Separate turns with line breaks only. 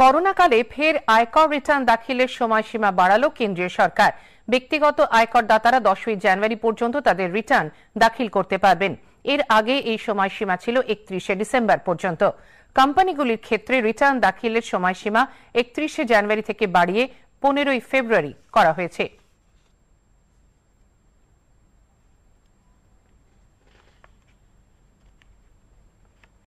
করোনাকালে ফের আয়কর রিটার্ন দাখিলের সময়সীমা বাড়ালো কেন্দ্রীয় সরকার ব্যক্তিগত আয়কর দাতারা দশই জানুয়ারি পর্যন্ত তাদের রিটার্ন দাখিল করতে পারবেন এর আগে এই সময়সীমা ছিল একত্রিশে ডিসেম্বর পর্যন্ত কোম্পানিগুলির ক্ষেত্রে রিটার্ন দাখিলের সময়সীমা একত্রিশে জানুয়ারি থেকে বাড়িয়ে পনেরোই ফেব্রুয়ারি করা হয়েছে